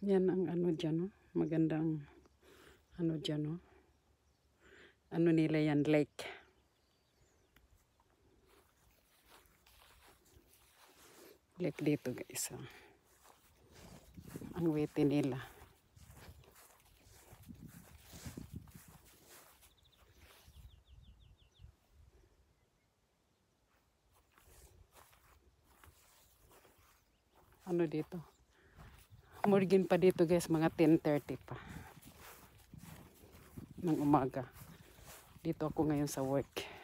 Yan ang ano dyan, no? Oh. Magandang ano dyan, no? Oh. Ano nila yan, lake. Lake dito, guys, oh. Ang wete nila. Ano dito? Morgan pa dito guys, mga 10.30 pa. Ng umaga. Dito ako ngayon sa work.